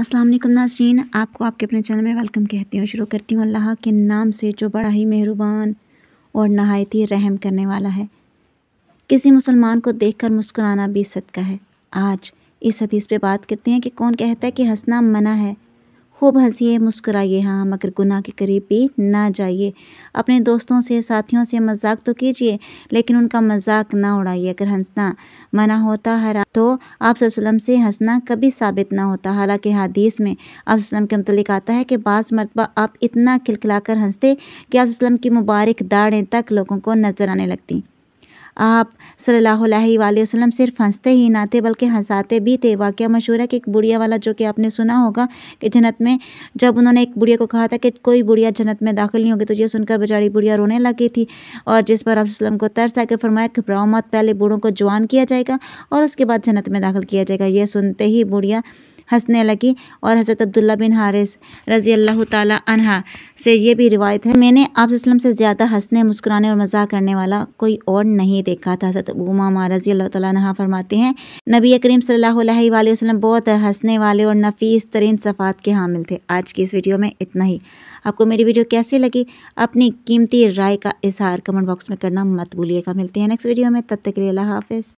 अस्सलाम वालेकुम नाजरीन आपको आपके अपने चैनल में वेलकम कहती हूँ शुरू करती हूँ अल्लाह के नाम से जो बड़ा ही मेहरबान और नहायत ही रहम करने वाला है किसी मुसलमान को देखकर मुस्कुराना भी सदका है आज इस हदीस पे बात करते हैं कि कौन कहता है कि हंसना मना है खूब हंसीए मुस्कुराइए हाँ मगर गुनाह के करीब भी ना जाइए अपने दोस्तों से साथियों से मजाक तो कीजिए लेकिन उनका मजाक ना उड़ाइए अगर हंसना मना होता है तो आप सल्लम से हंसना कभी साबित ना होता हालांकि हदीस में आप के मतलब आता है कि बास मरतबा आप इतना खिलखिलाकर हंसते कि आप की मुबारक दाड़ें तक लोगों को नजर आने लगती आप सल्लल्लाहु अलैहि वसल्लम सिर्फ हंसते ही ना थे बल्कि हंसाते भी थे वाक्य मशहूर है कि एक बुढ़िया वाला जो कि आपने सुना होगा कि जन्नत में जब उन्होंने एक बुढ़िया को कहा था कि कोई बुढ़िया जन्नत में दाखिल नहीं होगी तो ये सुनकर बेचारी बुढ़िया रोने लगी थी और जिस पर आप को तरस आकर फरमाया कि मत पहले बूढ़ों को जवान किया जाएगा और उसके बाद जन्नत में दाखिल किया जाएगा यह सुनते ही बुढ़िया हंसने लगी और हज़रत अब्दुल्ला बिन हारिस रज़ी अल्लाह तहा से ये भी रिवायत है मैंने आप से ज़्यादा हंसने मुस्कुराने और मजाक करने वाला कोई और नहीं देखा था हज़रत उमामा रज़ी अल्लाह तहा फरमाते हैं नबी करीम सल्ला वसलम बहुत हंसने वाले और नफीस तरीन सफ़ात के हामिल थे आज की इस वीडियो में इतना ही आपको मेरी वीडियो कैसी लगी अपनी कीमती राय का इजहार कमेंट बॉक्स में करना मत भूलिएगा मिलते हैं नेक्स्ट वीडियो में तब तक के लिए अल्लाह हाफिज़